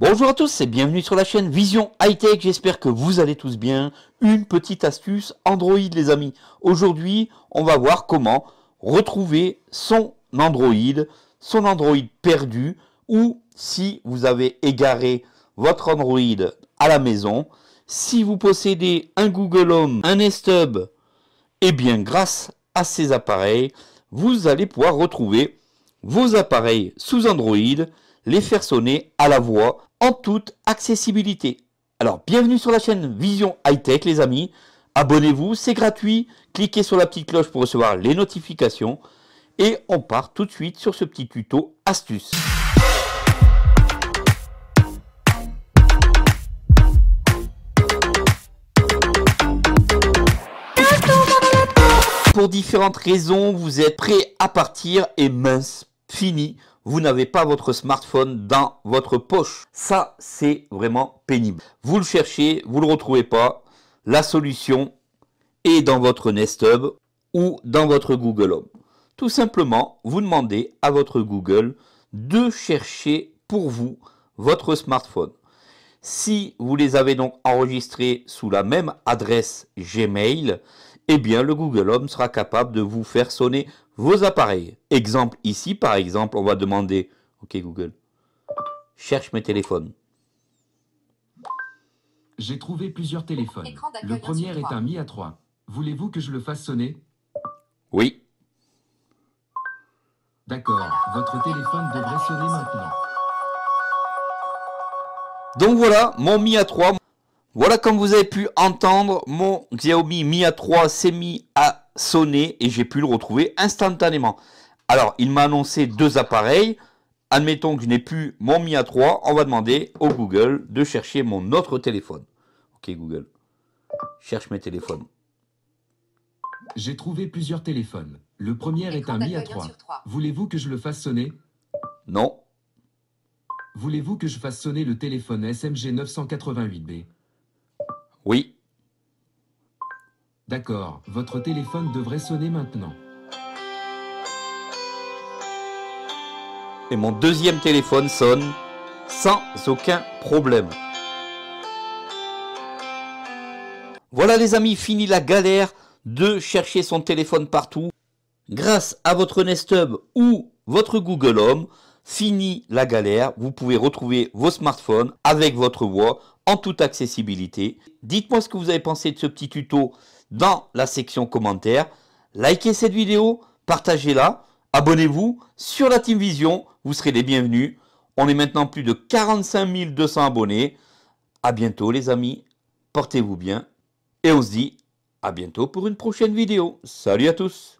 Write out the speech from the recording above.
Bonjour à tous et bienvenue sur la chaîne Vision High Tech, j'espère que vous allez tous bien. Une petite astuce Android les amis. Aujourd'hui on va voir comment retrouver son Android, son Android perdu ou si vous avez égaré votre Android à la maison. Si vous possédez un Google Home, un Nest et eh bien grâce à ces appareils, vous allez pouvoir retrouver vos appareils sous Android les faire sonner à la voix en toute accessibilité. Alors bienvenue sur la chaîne Vision High Tech les amis. Abonnez-vous, c'est gratuit. Cliquez sur la petite cloche pour recevoir les notifications. Et on part tout de suite sur ce petit tuto astuce. Pour différentes raisons, vous êtes prêt à partir et mince, fini vous n'avez pas votre smartphone dans votre poche. Ça, c'est vraiment pénible. Vous le cherchez, vous ne le retrouvez pas. La solution est dans votre Nest Hub ou dans votre Google Home. Tout simplement, vous demandez à votre Google de chercher pour vous votre smartphone. Si vous les avez donc enregistrés sous la même adresse Gmail, eh bien le Google Home sera capable de vous faire sonner vos appareils. Exemple ici, par exemple, on va demander, ok Google, cherche mes téléphones. J'ai trouvé plusieurs téléphones. Le premier est un Mi A3. Voulez-vous que je le fasse sonner Oui. D'accord, votre téléphone devrait sonner maintenant. Donc voilà, mon Mi A3. Voilà comme vous avez pu entendre, mon Xiaomi Mi A3 s'est mis à sonner et j'ai pu le retrouver instantanément. Alors, il m'a annoncé deux appareils. Admettons que je n'ai plus mon Mi A3, on va demander au Google de chercher mon autre téléphone. Ok Google, cherche mes téléphones. J'ai trouvé plusieurs téléphones. Le premier est un Mi A3. Voulez-vous que je le fasse sonner Non. Voulez-vous que je fasse sonner le téléphone SMG 988B oui. D'accord, votre téléphone devrait sonner maintenant. Et mon deuxième téléphone sonne sans aucun problème. Voilà les amis, fini la galère de chercher son téléphone partout. Grâce à votre Nest Hub ou votre Google Home, Fini la galère, vous pouvez retrouver vos smartphones avec votre voix en toute accessibilité. Dites-moi ce que vous avez pensé de ce petit tuto dans la section commentaires. Likez cette vidéo, partagez-la, abonnez-vous sur la Team Vision, vous serez les bienvenus. On est maintenant plus de 45 200 abonnés. À bientôt les amis, portez-vous bien et on se dit à bientôt pour une prochaine vidéo. Salut à tous